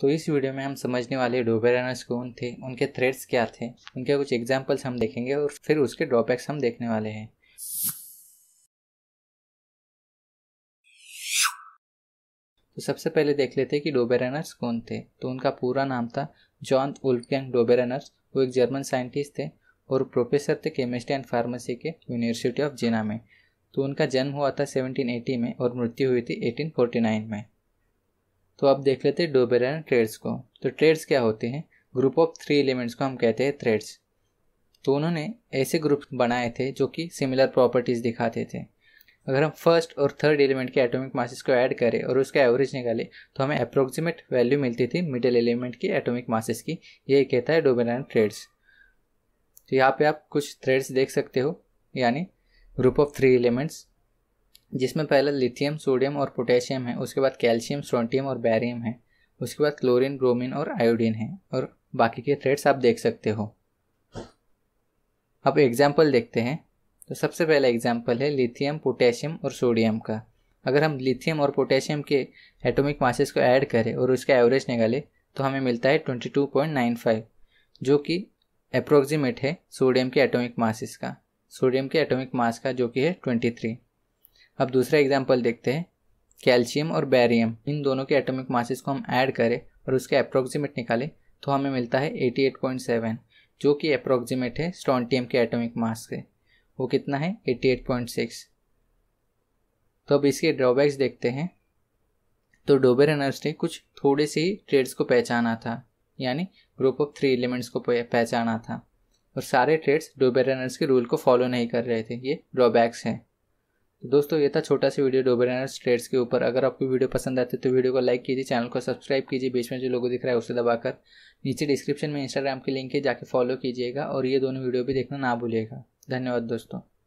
तो इस वीडियो में हम समझने वाले डोबेरानस कौन थे उनके थ्रेड्स क्या थे उनके कुछ एग्जाम्पल्स हम देखेंगे और फिर उसके ड्रॉबैक्स हम देखने वाले हैं तो सबसे पहले देख लेते हैं कि डोबेरनर्स कौन थे तो उनका पूरा नाम था जॉन उल्कैंग डोबेरानस वो एक जर्मन साइंटिस्ट थे और प्रोफेसर थे केमिस्ट्री एंड फार्मेसी के यूनिवर्सिटी ऑफ जिना में तो उनका जन्म हुआ था 1780 में और मृत्यु हुई थी 1849 में तो अब देख लेते हैं डोबेर ट्रेड्स को तो ट्रेड्स क्या होते हैं ग्रुप ऑफ थ्री एलिमेंट्स को हम कहते हैं थ्रेड्स तो उन्होंने ऐसे ग्रुप बनाए थे जो कि सिमिलर प्रॉपर्टीज़ दिखाते थे अगर हम फर्स्ट और थर्ड एलिमेंट के एटॉमिक मासेस को ऐड करें और उसका एवरेज निकालें तो हमें अप्रोक्सीमेट वैल्यू मिलती थी मिडिल एलिमेंट की एटॉमिक मासेस की यही कहता है डोबेरन थ्रेड्स तो यहाँ पे आप कुछ थ्रेड्स देख सकते हो यानी ग्रुप ऑफ थ्री एलिमेंट्स जिसमें पहला लिथियम सोडियम और पोटेशियम है उसके बाद कैल्शियम स्ट्रोंटियम और बैरियम है उसके बाद क्लोरीन ब्रोमीन और आयोडीन है और बाकी के थ्रेड्स आप देख सकते हो अब एग्जाम्पल देखते हैं तो सबसे पहला एग्जाम्पल है लिथियम पोटेशियम और सोडियम का अगर हम लिथियम और पोटेशियम के एटॉमिक मासेस को ऐड करें और उसका एवरेज निकालें तो हमें मिलता है 22.95 जो कि अप्रोक्सीमेट है सोडियम के एटॉमिक मासेस का सोडियम के एटॉमिक मास का जो कि है 23 अब दूसरा एग्जाम्पल देखते हैं कैल्शियम और बैरियम इन दोनों के एटॉमिक मासेस को हम ऐड करें और उसके अप्रोक्सीमेट निकालें तो हमें मिलता है 88.7 जो कि अप्रोक्सीमेट है स्टॉन्टियम के एटॉमिक मास से वो कितना है 88.6 तो अब इसके ड्रॉबैक्स देखते हैं तो डोबर एनर्स ने कुछ थोड़े से ही ट्रेड्स को पहचाना था यानी ग्रुप ऑफ थ्री एलिमेंट्स को पहचाना था और सारे ट्रेड्स डोबेरनर्स के रूल को फॉलो नहीं कर रहे थे ये ड्रॉबैक्स हैं तो दोस्तों ये था छोटा सा वीडियो डोबेरानर्स ट्रेड्स के ऊपर अगर आपको वीडियो पसंद आते तो वीडियो को लाइक कीजिए चैनल को सब्सक्राइब कीजिए बीच में जो लोगों दिख रहा है उसे दबाकर नीचे डिस्क्रिप्शन में इंस्टाग्राम की लिंक है जाके फॉलो कीजिएगा और ये दोनों वीडियो भी देखना ना भूलिएगा धन्यवाद दोस्तों